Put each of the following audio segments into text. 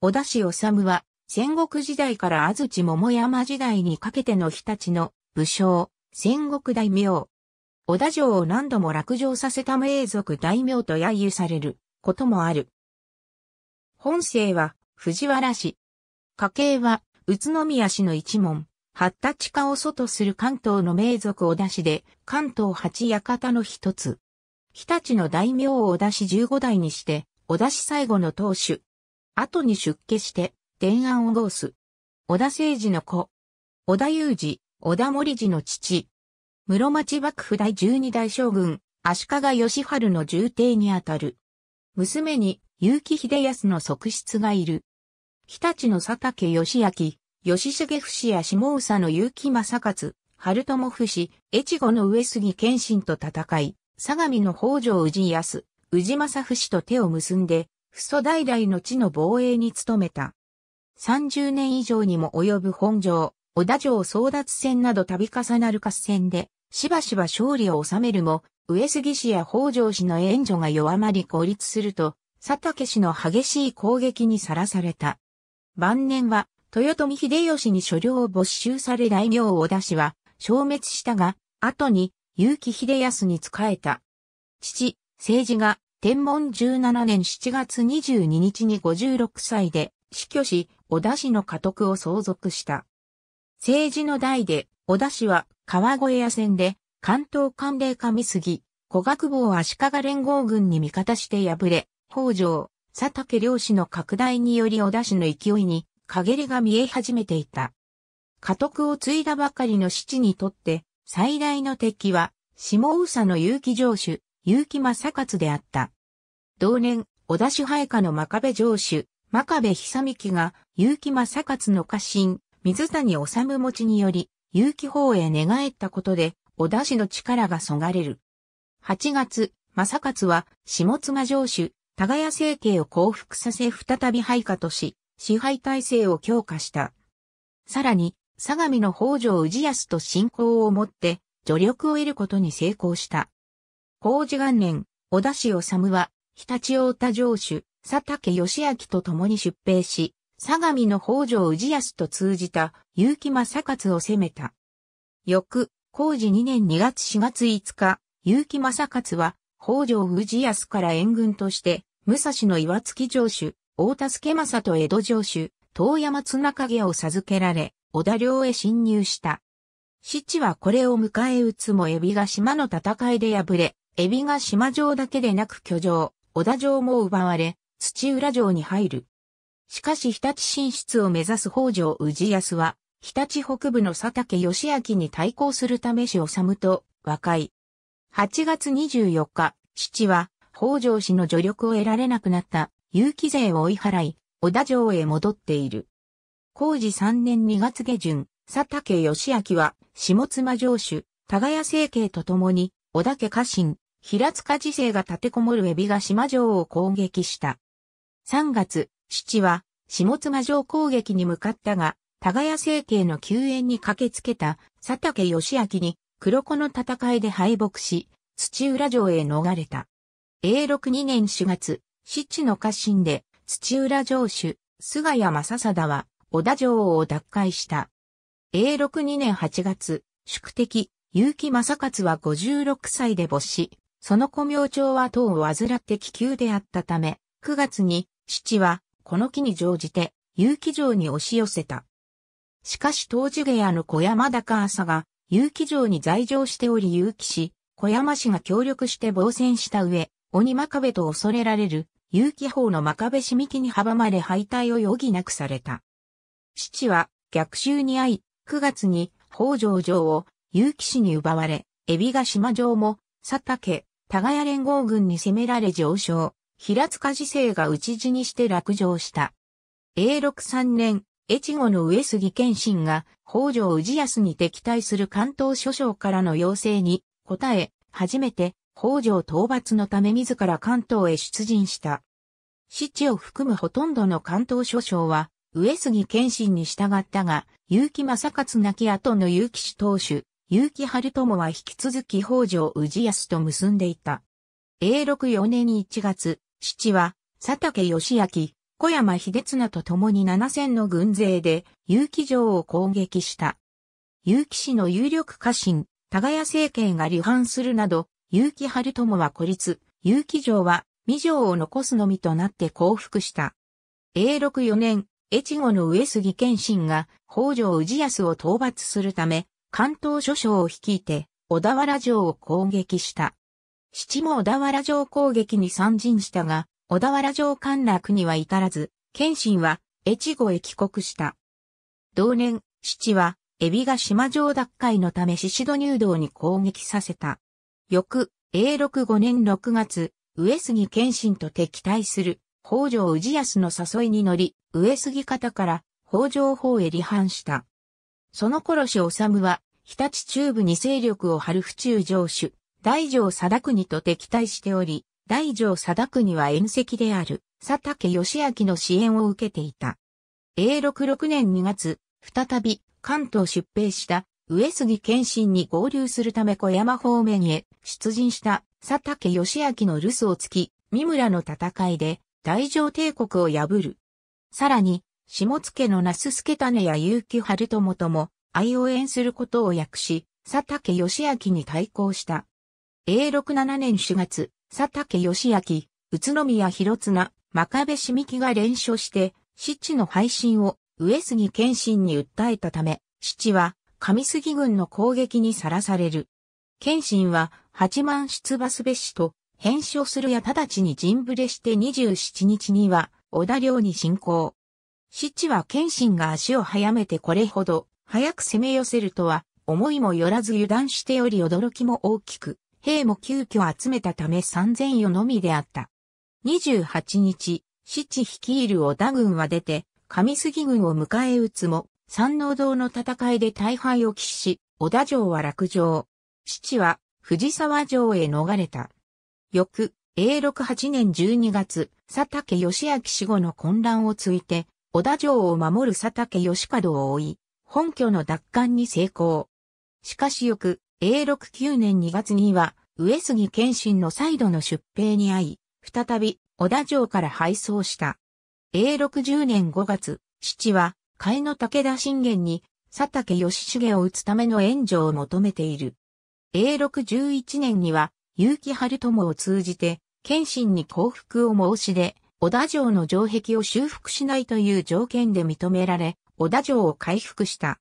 小田氏治は、戦国時代から安土桃山時代にかけての日立の武将、戦国大名。小田城を何度も落城させた名族大名と揶揄されることもある。本姓は藤原氏。家系は宇都宮氏の一門、八田地下を祖とする関東の名族小田氏で、関東八館の一つ。日立の大名を小田氏15代にして、小田氏最後の当主、後に出家して、伝安を合す。小田政治の子。小田裕二、小田森治の父。室町幕府第十二代将軍、足利義春の重帝にあたる。娘に、結城秀康の側室がいる。日立の佐竹義明、吉重死や下総の結城正勝、春友死、越後の上杉謙信と戦い、相模の北条氏康、氏正死と手を結んで、父祖代々の地の防衛に努めた。30年以上にも及ぶ本城、小田城争奪戦など度重なる合戦で、しばしば勝利を収めるも、上杉氏や北条氏の援助が弱まり孤立すると、佐竹氏の激しい攻撃にさらされた。晩年は、豊臣秀吉に所領を没収され大名小田氏は、消滅したが、後に、結城秀康に仕えた。父、政治が天文17年7月22日に56歳で死去し、小田氏の家督を相続した。政治の代で、小田氏は川越屋戦で、関東官令上杉、小学坊足利連合軍に味方して敗れ、北条、佐竹良氏の拡大により小田氏の勢いに、陰りが見え始めていた。家督を継いだばかりの七にとって、最大の敵は、下宇佐の有機城主、結城正勝であった。同年、小田氏配下の真壁城主、真壁久幹が結城正勝の家臣、水谷治持ちにより、結城法へ寝返ったことで、小田氏の力がそがれる。8月、正勝は、下妻城主、谷政権を降伏させ再び配下とし、支配体制を強化した。さらに、相模の北条氏康と信仰を持って、助力を得ることに成功した。工事元年、小田氏治は、日立太田城主、佐竹義明と共に出兵し、相模の北条氏康と通じた結城正勝を攻めた。翌、工事2年2月4月5日、結城正勝は、北条氏康から援軍として、武蔵の岩月城主、大田助政と江戸城主、遠山綱影を授けられ、小田領へ侵入した。七はこれを迎え撃つもエビが島の戦いで敗れ、エビが島城だけでなく居城、小田城も奪われ、土浦城に入る。しかし日立進出を目指す北条氏康は、日立北部の佐竹義明に対抗するためし治と和解。8月24日、父は北条氏の助力を得られなくなった有機税を追い払い、小田城へ戻っている。工事3年2月下旬、佐竹義明は下妻城主、谷成慶と共に、小田家家臣、平塚時世が立てこもるエビが島城を攻撃した。3月、七は、下妻城攻撃に向かったが、谷政権の救援に駆けつけた佐竹義明に黒子の戦いで敗北し、土浦城へ逃れた。永禄2年4月、七の家臣で土浦城主、菅谷正貞は織田城を奪回した。永禄2年8月、宿敵、結城正勝は56歳で没し、その古明朝は唐を患って気球であったため、9月に、父は、この木に乗じて、有機城に押し寄せた。しかし当時下屋の小山高朝が、有機城に在城しており有機氏、小山氏が協力して防戦した上、鬼真壁と恐れられる、有機法の真壁氏幹に阻まれ敗退を余儀なくされた。父は、逆襲に遭い、9月に、北条城を、有機氏に奪われ、海老ヶ島城も、佐竹、谷連合軍に攻められ上昇、平塚時勢が討ち死にして落城した。永禄3年、越後の上杉謙信が北条氏康に敵対する関東諸将からの要請に応え、初めて北条討伐のため自ら関東へ出陣した。市地を含むほとんどの関東諸将は、上杉謙信に従ったが、結城正勝亡き後の結城氏当主、結城春友は引き続き北条氏康と結んでいた。永禄4年1月、父は、佐竹義明、小山秀綱と共に七千の軍勢で、結城城を攻撃した。結城氏の有力家臣、高谷政権が離反するなど、結城春友は孤立、結城城は、未城を残すのみとなって降伏した。永禄4年、越後の上杉謙信が北条氏康を討伐するため、関東諸将を率いて、小田原城を攻撃した。七も小田原城攻撃に参陣したが、小田原城陥落には至らず、謙信は、越後へ帰国した。同年、七は、エビが島城奪回のため宍戸入道に攻撃させた。翌、永禄5年6月、上杉謙信と敵対する、北条氏康の誘いに乗り、上杉方から北条方へ離反した。その頃し治は、日立中部に勢力を張る府中城主、大城貞国と敵対しており、大城貞国は縁石である、佐竹義明の支援を受けていた。永禄6年2月、再び関東出兵した上杉謙信に合流するため小山方面へ出陣した佐竹義明の留守をつき、三村の戦いで大城帝国を破る。さらに、下野の那須助種や結城春友とも愛を演することを訳し、佐竹義明に対抗した。永禄7年4月、佐竹義明、宇都宮広綱、真壁しみきが連勝して、七の配信を上杉謙信に訴えたため、七は上杉軍の攻撃にさらされる。謙信は八万出馬すべしと、返書するや直ちに陣ぶれして27日には、小田領に侵攻。七は謙信が足を早めてこれほど、早く攻め寄せるとは、思いもよらず油断しており驚きも大きく、兵も急遽集めたため三千余のみであった。28日、七率いる織田軍は出て、上杉軍を迎え撃つも、山王堂の戦いで大敗を喫し、織田城は落城。七は藤沢城へ逃れた。翌、永禄8年12月、佐竹義明死後の混乱をついて、小田城を守る佐竹義門を追い、本拠の奪還に成功。しかし翌、A69 年2月には、上杉謙信の再度の出兵に遭い、再び小田城から敗走した。A60 年5月、父は、甲斐の武田信玄に、佐竹義重を討つための援助を求めている。A611 年には、結城春友を通じて、謙信に降伏を申し出、小田城の城壁を修復しないという条件で認められ、小田城を回復した。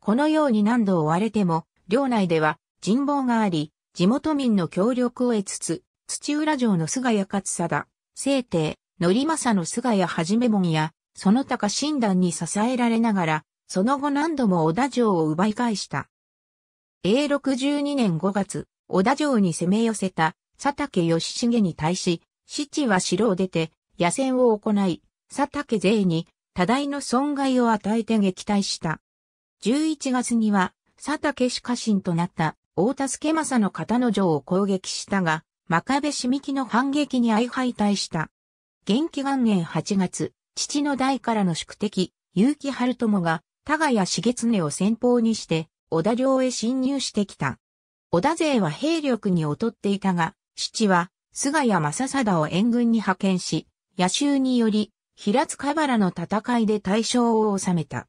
このように何度追われても、領内では人望があり、地元民の協力を得つつ、土浦城の菅谷勝貞、聖帝、則政の菅谷はじめ門や、その他家診断に支えられながら、その後何度も小田城を奪い返した。永62年5月、小田城に攻め寄せた佐竹義重に対し、七は城を出て、野戦を行い、佐竹勢に多大の損害を与えて撃退した。11月には、佐竹氏家臣となった大田助政の片の城を攻撃したが、真壁市幹の反撃に相敗退した。元気元年8月、父の代からの宿敵、結城春友が、多賀谷重常を先方にして、小田領へ侵入してきた。小田勢は兵力に劣っていたが、父は、菅谷正貞を援軍に派遣し、野襲により、平塚原の戦いで大勝を収めた。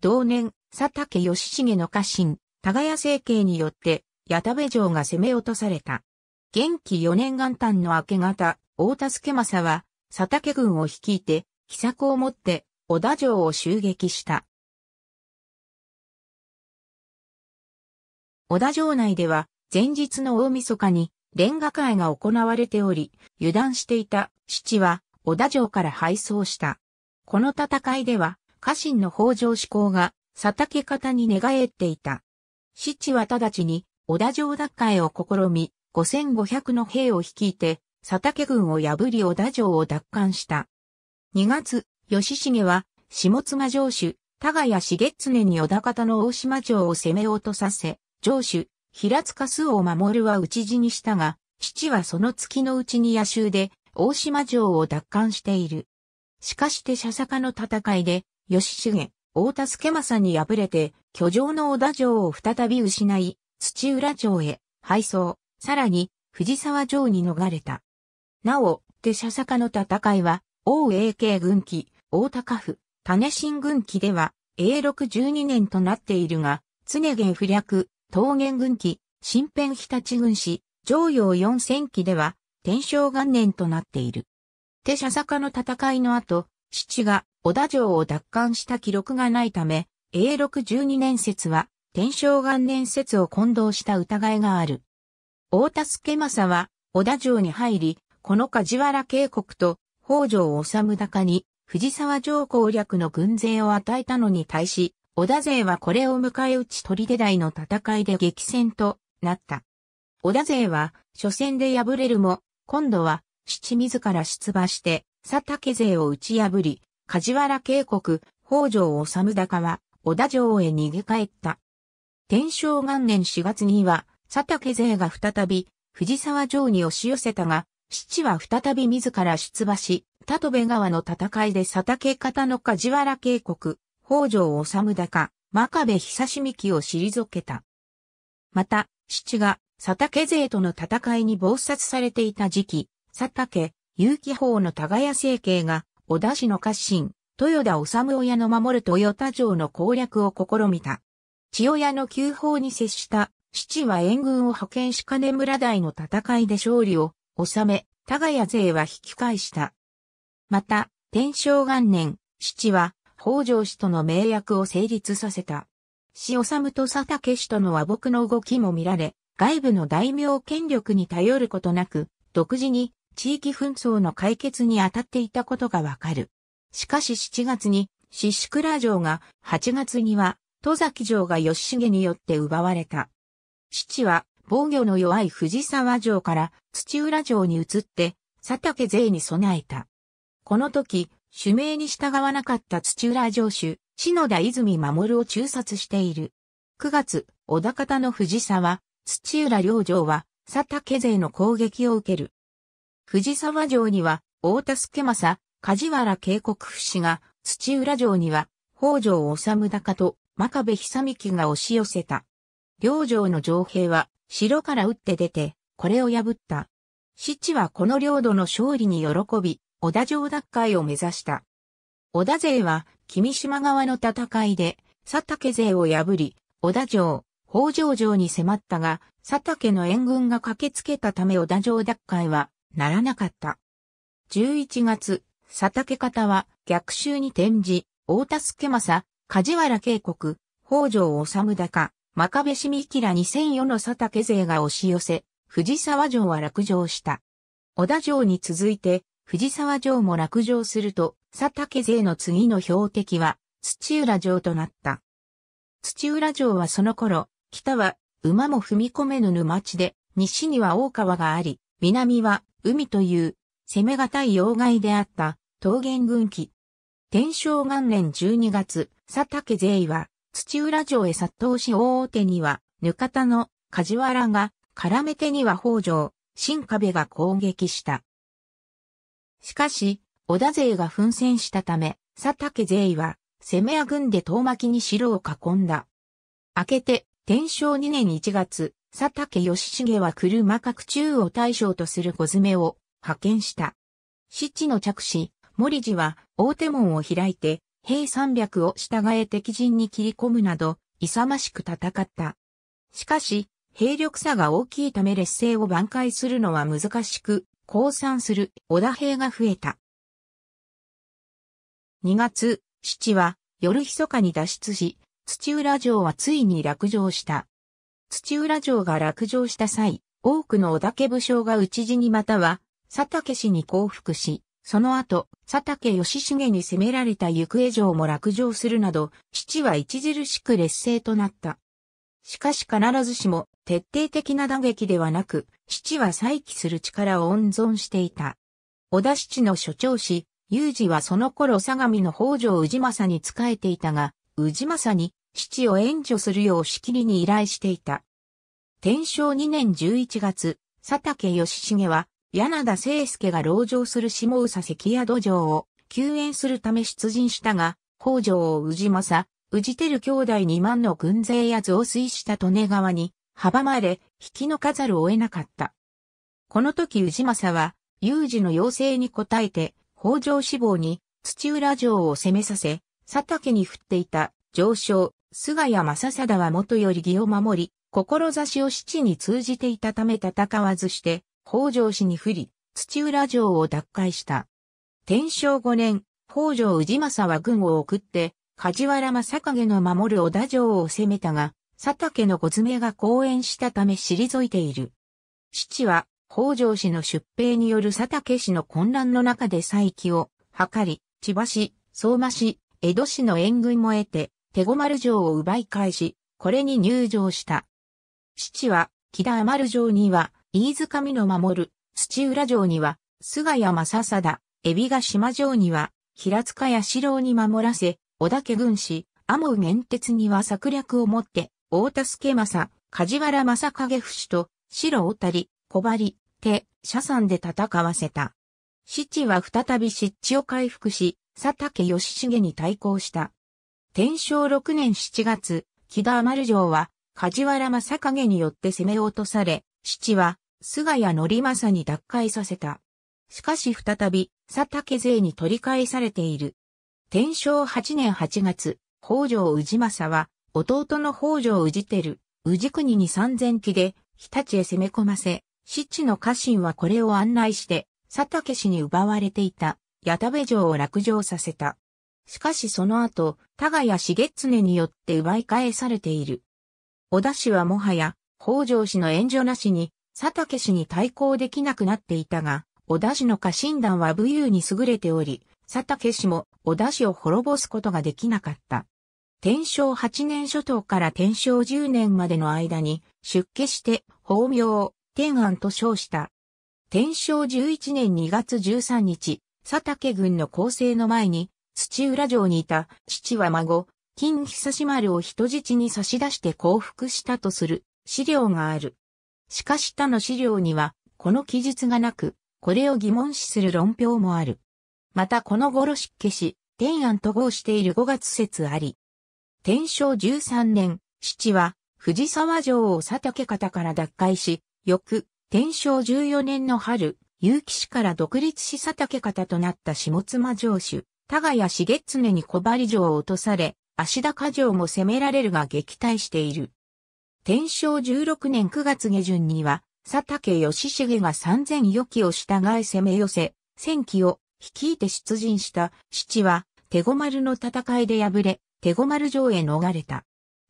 同年、佐竹義重の家臣、谷政慶によって、矢田部城が攻め落とされた。元気四年元旦の明け方、大田助政は、佐竹軍を率いて、奇策をもって、小田城を襲撃した。小田城内では、前日の大晦日に、レンガ会が行われており、油断していた、七は、小田城から敗走した。この戦いでは、家臣の北条志向が、佐竹方に寝返っていた。七は直ちに、小田城奪回を試み、五千五百の兵を率いて、佐竹軍を破り小田城を奪還した。二月、吉重は、下妻城主、田谷重常に小田方の大島城を攻め落とさせ、城主、平塚周を守るは討ち死にしたが、父はその月のうちに野衆で、大島城を奪還している。しかして社坂の戦いで、吉重、大田助政に敗れて、居城の小田城を再び失い、土浦城へ敗走、さらに藤沢城に逃れた。なお、手社坂の戦いは、王永慶軍旗、大高府、種新軍旗では、永禄十二年となっているが、常元不略、桃源軍旗、新編日立軍士、常陽四千旗では、天正元年となっている。手社坂の戦いの後、父が小田城を奪還した記録がないため、永禄十二年説は天正元年説を混同した疑いがある。大田助政は小田城に入り、この梶原渓谷と北条治高に藤沢城攻略の軍勢を与えたのに対し、織田勢はこれを迎え撃ち取手台の戦いで激戦となった。織田勢は初戦で敗れるも今度は、七自ら出馬して、佐竹勢を打ち破り、梶原渓谷、北条治高は、小田城へ逃げ帰った。天正元年4月には、佐竹勢が再び、藤沢城に押し寄せたが、七は再び自ら出馬し、田戸部川の戦いで佐竹方の梶原渓谷、北条治高、真壁久しみきを退けた。また、七が佐竹勢との戦いに暴殺されていた時期、佐竹、勇気法の谷政経が、小田氏の家臣、豊田治親の守る豊田城の攻略を試みた。千代屋の旧法に接した、父は援軍を派遣し金村台の戦いで勝利を収め、谷勢は引き返した。また、天正元年、父は、北条氏との名約を成立させた。死治と佐竹氏との和睦の動きも見られ、外部の大名権力に頼ることなく、独自に地域紛争の解決に当たっていたことがわかる。しかし7月に、シシクラ城が、8月には、戸崎城が義重によって奪われた。父は、防御の弱い藤沢城から土浦城に移って、佐竹勢に備えた。この時、主命に従わなかった土浦城主、篠田泉守を中殺している。9月、小田方の藤沢、土浦領城は佐竹勢の攻撃を受ける。藤沢城には大田助政、梶原渓谷不死が、土浦城には北条治高と真壁久美幹が押し寄せた。両城の城兵は城から打って出て、これを破った。七はこの領土の勝利に喜び、織田城奪回を目指した。織田勢は、君島側の戦いで、佐竹勢を破り、織田城、北条城に迫ったが、佐竹の援軍が駆けつけたため織田城奪回はならなかった。11月、佐竹方は逆襲に転じ、大田助政、梶原渓谷、北条治高、真壁市三木ら2004の佐竹勢が押し寄せ、藤沢城は落城した。小田城に続いて、藤沢城も落城すると、佐竹勢の次の標的は、土浦城となった。土浦城はその頃、北は馬も踏み込めぬ沼地で、西には大川があり、南は海という攻めがたい要害であった桃源軍旗。天正元年12月、佐竹税は土浦城へ殺到し大手には、ぬかたの梶原が、絡め手には北条、新壁が攻撃した。しかし、織田勢が奮戦したため、佐竹勢は、攻めや軍で遠巻きに城を囲んだ。明けて、天正2年1月、佐竹義重は車各中を対象とする小詰を派遣した。七の着手、森寺は大手門を開いて、兵三百を従え敵陣に切り込むなど、勇ましく戦った。しかし、兵力差が大きいため劣勢を挽回するのは難しく、降参する織田兵が増えた。2月、七は夜密かに脱出し、土浦城はついに落城した。土浦城が落城した際、多くの織田家武将が討ち死にまたは、佐竹氏に降伏し、その後、佐竹義重に攻められた行方城も落城するなど、父は著しく劣勢となった。しかし必ずしも、徹底的な打撃ではなく、父は再起する力を温存していた。織田七の所長氏、有二はその頃相模の北条氏政に仕えていたが、氏政に父を援助するようしきりに依頼していた。天正2年11月、佐竹義重は、柳田聖介が籠城する下宇佐関宿城を救援するため出陣したが、北条を宇治政、宇治てる兄弟2万の軍勢や増水した利根川に阻まれ、引きのかざるを得なかった。この時宇治政は、有事の要請に応えて、北条志望に土浦城を攻めさせ、佐竹に振っていた上昇、菅谷正貞は元より義を守り、志を七に通じていたため戦わずして、北条氏に不利、土浦城を奪回した。天正5年、北条氏政は軍を送って、梶原正景の守る小田城を攻めたが、佐竹の小詰が講演したため退いている。父は、北条氏の出兵による佐竹氏の混乱の中で再起を図り、千葉市、相馬市、江戸市の援軍も得て、手駒丸城を奪い返し、これに入城した。父は、木田余る城には、飯塚美の守る、土浦城には、菅谷正貞、海老ヶ島城には、平塚屋四郎に守らせ、小家軍師、天羽玄鉄には策略をもって、大田助政、梶原正影不死と、白小谷、小張、手、社山で戦わせた。七は再び湿地を回復し、佐竹義重に対抗した。天正6年7月、木田丸城は、梶原正景によって攻め落とされ、七は、菅谷則政に奪回させた。しかし再び、佐竹勢に取り返されている。天正8年8月、北条氏政は、弟の北条氏照、氏国に三千騎で、日立へ攻め込ませ、七の家臣はこれを案内して、佐竹氏に奪われていた、矢田部城を落城させた。しかしその後、田谷や常によって奪い返されている。小田氏はもはや、北条氏の援助なしに、佐竹氏に対抗できなくなっていたが、小田氏の家臣団は武勇に優れており、佐竹氏も小田氏を滅ぼすことができなかった。天正八年初頭から天正十年までの間に出家して法名、を天安と称した。天正十一年二月十三日、佐竹軍の構成の前に土浦城にいた父は孫、金久丸を人質に差し出して降伏したとする資料がある。しかし他の資料には、この記述がなく、これを疑問視する論評もある。またこの頃失家し、天安と合している5月説あり。天正13年、七は、藤沢城を佐竹方から脱会し、翌、天正14年の春、結城市から独立し佐竹方となった下妻城主。田谷重常に小針城を落とされ、足高城も攻められるが撃退している。天正16年9月下旬には、佐竹義重が3000余機を従い攻め寄せ、1000を率いて出陣した七は、手ご丸の戦いで敗れ、手ご丸城へ逃れた。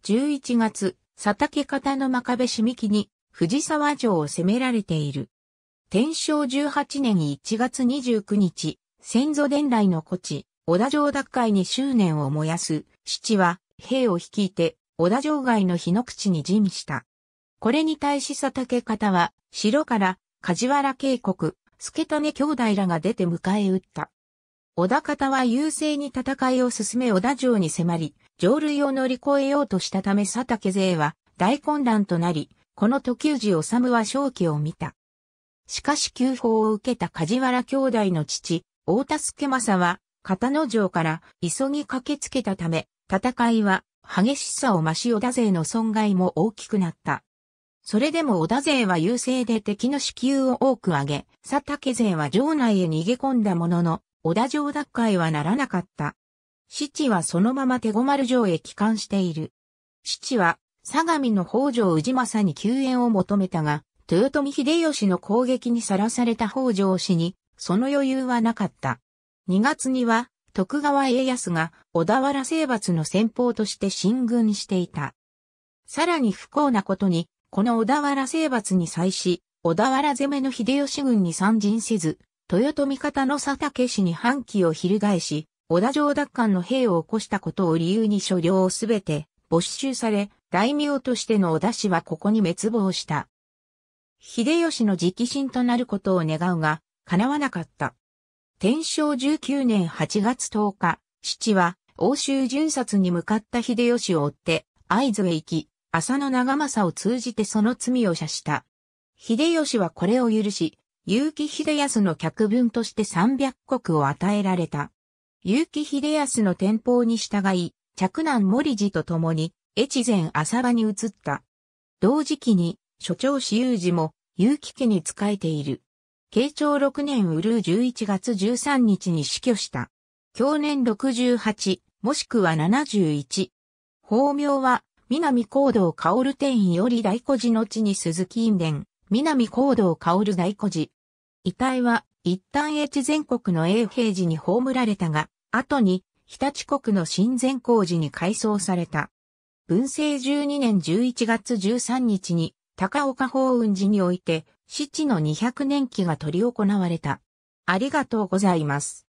11月、佐竹方の真壁しみきに、藤沢城を攻められている。天正18年1月29日、先祖伝来の古地、小田城奪回に執念を燃やす、父は、兵を率いて、小田城外の日の口に陣した。これに対し佐竹方は、城から、梶原渓谷、助種兄弟らが出て迎え撃った。小田方は優勢に戦いを進め小田城に迫り、上類を乗り越えようとしたため佐竹勢は大混乱となり、この時氏治は正気を見た。しかし旧法を受けた梶原兄弟の父、大田助政は、片野城から急ぎ駆けつけたため、戦いは激しさを増し織田勢の損害も大きくなった。それでも織田勢は優勢で敵の支給を多く上げ、佐竹勢は城内へ逃げ込んだものの、織田城奪回はならなかった。七はそのまま手駒丸城へ帰還している。七は、相模の北条氏政に救援を求めたが、豊臣秀吉の攻撃にさらされた北条氏にその余裕はなかった。2月には、徳川家康が小田原征伐の先方として進軍していた。さらに不幸なことに、この小田原征伐に際し、小田原攻めの秀吉軍に参陣せず、豊臣方の佐竹氏に反旗を翻し、小田城奪還の兵を起こしたことを理由に所領をすべて没収され、大名としての小田氏はここに滅亡した。秀吉の直進となることを願うが、叶わなかった。天正19年8月10日、父は欧州巡察に向かった秀吉を追って会津へ行き、浅野長政を通じてその罪を射した。秀吉はこれを許し、結城秀康の客分として300国を与えられた。結城秀康の天保に従い、嫡男森寺と共に、越前浅場に移った。同時期に、所長私有寺も、結城家に仕えている。慶長6年ウルー11月13日に死去した。去年68、もしくは71。法名は、南高道薫天院より大古寺の地に鈴木院伝、南高道薫大古寺。遺体は、一旦越全国の永平寺に葬られたが、後に、日立国の新善光寺に改装された。文政12年11月13日に、高岡法雲寺において、七の200年期が取り行われた。ありがとうございます。